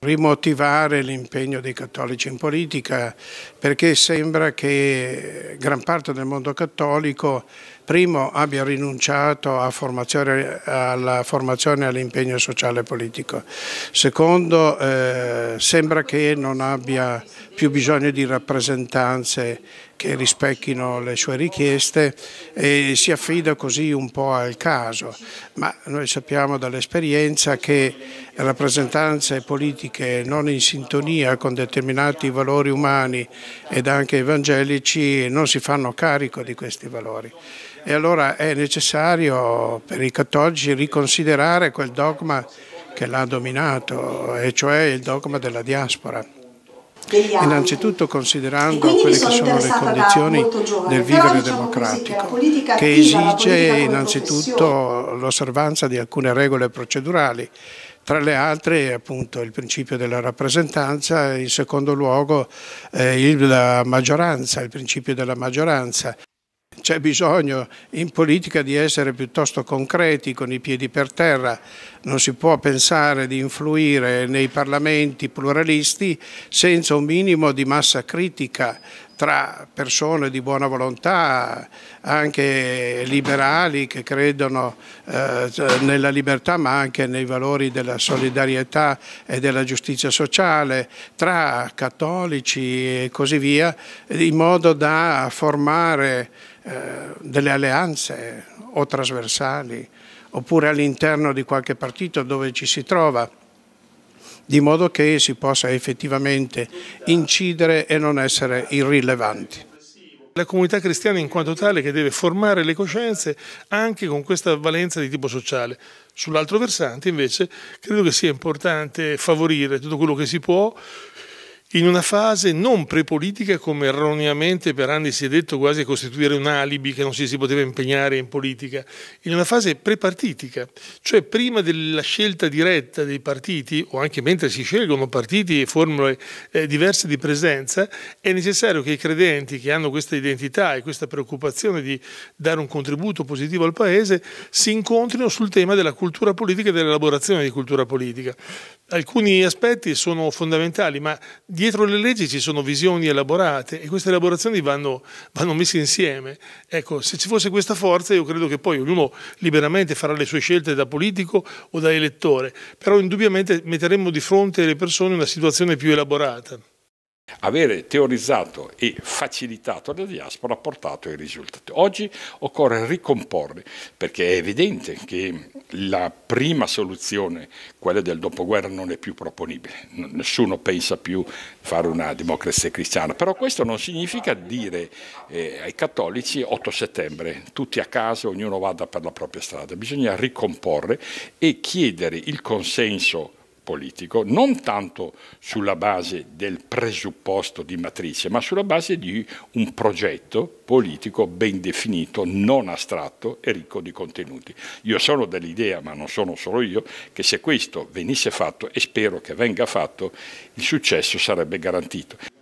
rimotivare l'impegno dei cattolici in politica perché sembra che gran parte del mondo cattolico primo abbia rinunciato formazione, alla formazione e all'impegno sociale e politico, secondo eh, sembra che non abbia più bisogno di rappresentanze che rispecchino le sue richieste e si affida così un po' al caso, ma noi sappiamo dall'esperienza che rappresentanze politiche non in sintonia con determinati valori umani ed anche evangelici non si fanno carico di questi valori. E allora è necessario per i cattolici riconsiderare quel dogma che l'ha dominato, e cioè il dogma della diaspora. Innanzitutto considerando quelle che sono le condizioni giovane, del vivere diciamo democratico, che, esige innanzitutto l'osservanza di alcune regole procedurali, tra le altre appunto il principio della rappresentanza, in secondo luogo eh, la maggioranza, il principio della maggioranza. C'è bisogno in politica di essere piuttosto concreti, con i piedi per terra. Non si può pensare di influire nei parlamenti pluralisti senza un minimo di massa critica tra persone di buona volontà, anche liberali che credono eh, nella libertà ma anche nei valori della solidarietà e della giustizia sociale, tra cattolici e così via, in modo da formare eh, delle alleanze o trasversali oppure all'interno di qualche partito dove ci si trova di modo che si possa effettivamente incidere e non essere irrilevanti la comunità cristiana in quanto tale che deve formare le coscienze anche con questa valenza di tipo sociale. Sull'altro versante invece credo che sia importante favorire tutto quello che si può in una fase non prepolitica come erroneamente per anni si è detto quasi a costituire un alibi che non si, si poteva impegnare in politica, in una fase prepartitica, cioè prima della scelta diretta dei partiti o anche mentre si scelgono partiti e formule eh, diverse di presenza, è necessario che i credenti che hanno questa identità e questa preoccupazione di dare un contributo positivo al Paese si incontrino sul tema della cultura politica e dell'elaborazione di cultura politica. Alcuni aspetti sono fondamentali, ma dietro le leggi ci sono visioni elaborate e queste elaborazioni vanno, vanno, messe insieme. Ecco, se ci fosse questa forza io credo che poi ognuno liberamente farà le sue scelte da politico o da elettore, però indubbiamente metteremmo di fronte alle persone una situazione più elaborata. Avere teorizzato e facilitato la diaspora ha portato ai risultati. Oggi occorre ricomporre, perché è evidente che la prima soluzione, quella del dopoguerra, non è più proponibile. Nessuno pensa più a fare una democrazia cristiana, però questo non significa dire eh, ai cattolici 8 settembre, tutti a casa, ognuno vada per la propria strada. Bisogna ricomporre e chiedere il consenso politico, non tanto sulla base del presupposto di matrice, ma sulla base di un progetto politico ben definito, non astratto e ricco di contenuti. Io sono dell'idea, ma non sono solo io, che se questo venisse fatto, e spero che venga fatto, il successo sarebbe garantito.